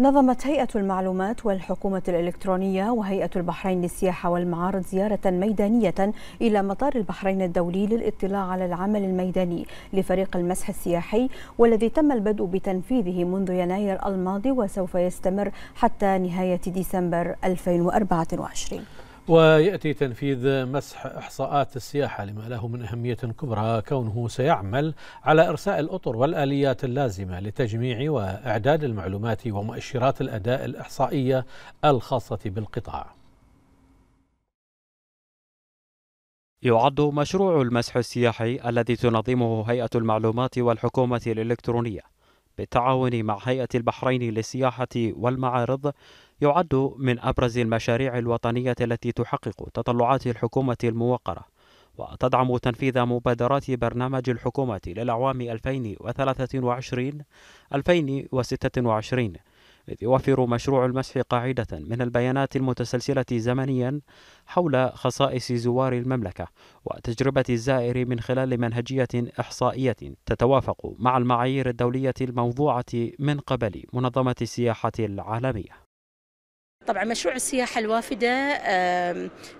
نظمت هيئة المعلومات والحكومة الإلكترونية وهيئة البحرين للسياحة والمعارض زيارة ميدانية إلى مطار البحرين الدولي للاطلاع على العمل الميداني لفريق المسح السياحي والذي تم البدء بتنفيذه منذ يناير الماضي وسوف يستمر حتى نهاية ديسمبر 2024 ويأتي تنفيذ مسح إحصاءات السياحة لما له من أهمية كبرى كونه سيعمل على إرساء الأطر والآليات اللازمة لتجميع وإعداد المعلومات ومؤشرات الأداء الإحصائية الخاصة بالقطاع يعد مشروع المسح السياحي الذي تنظمه هيئة المعلومات والحكومة الإلكترونية بالتعاون مع هيئة البحرين للسياحة والمعارض يعد من أبرز المشاريع الوطنية التي تحقق تطلعات الحكومة الموقرة وتدعم تنفيذ مبادرات برنامج الحكومة للأعوام 2023-2026 إذ يوفر مشروع المسح قاعدة من البيانات المتسلسلة زمنيا حول خصائص زوار المملكة وتجربة الزائر من خلال منهجية إحصائية تتوافق مع المعايير الدولية الموضوعة من قبل منظمة السياحة العالمية طبعا مشروع السياحة الوافدة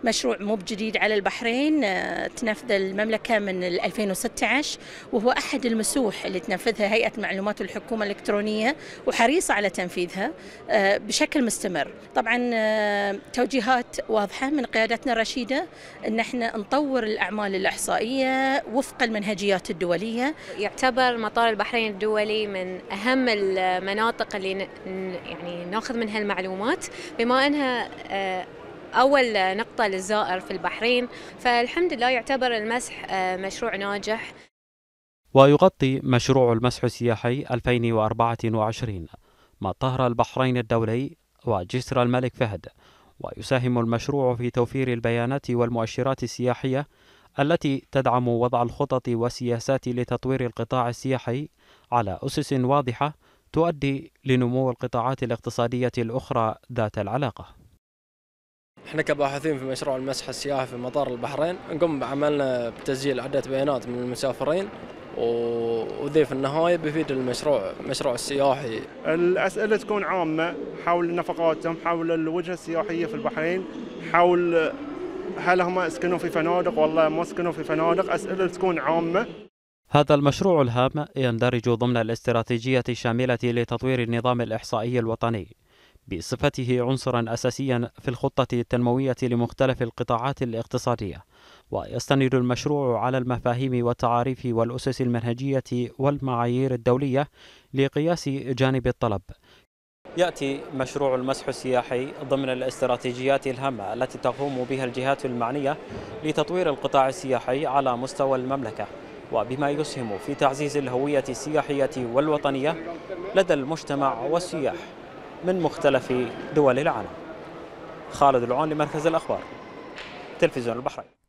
مشروع مو بجديد على البحرين آه، تنفذ المملكة من 2016 وهو أحد المسوح اللي تنفذها هيئة معلومات الحكومة الإلكترونية وحريصة على تنفيذها آه، بشكل مستمر طبعا آه، توجيهات واضحة من قيادتنا الرشيدة أن احنا نطور الأعمال الإحصائية وفق المنهجيات الدولية يعتبر مطار البحرين الدولي من أهم المناطق اللي يعني ناخذ منها المعلومات بما أنها آه، أول نقطة للزائر في البحرين فالحمد لله يعتبر المسح آه، مشروع ناجح ويغطي مشروع المسح السياحي 2024 مطهر البحرين الدولي وجسر الملك فهد ويساهم المشروع في توفير البيانات والمؤشرات السياحية التي تدعم وضع الخطط والسياسات لتطوير القطاع السياحي على أسس واضحة تؤدي لنمو القطاعات الاقتصادية الأخرى ذات العلاقة احنا كباحثين في مشروع المسح السياحي في مطار البحرين نقوم بعملنا بتسجيل عدة بيانات من المسافرين وذي في النهاية بيفيد المشروع مشروع السياحي الأسئلة تكون عامة حول نفقاتهم حول الوجهة السياحية في البحرين حول هل هم سكنوا في فنادق ولا ما سكنوا في فنادق أسئلة تكون عامة هذا المشروع الهام يندرج ضمن الاستراتيجية الشاملة لتطوير النظام الإحصائي الوطني بصفته عنصرا أساسيا في الخطة التنموية لمختلف القطاعات الاقتصادية ويستند المشروع على المفاهيم والتعاريف والأسس المنهجية والمعايير الدولية لقياس جانب الطلب يأتي مشروع المسح السياحي ضمن الاستراتيجيات الهامة التي تقوم بها الجهات المعنية لتطوير القطاع السياحي على مستوى المملكة وبما يسهم في تعزيز الهوية السياحية والوطنية لدى المجتمع والسياح من مختلف دول العالم خالد العون لمركز الأخبار تلفزيون البحرين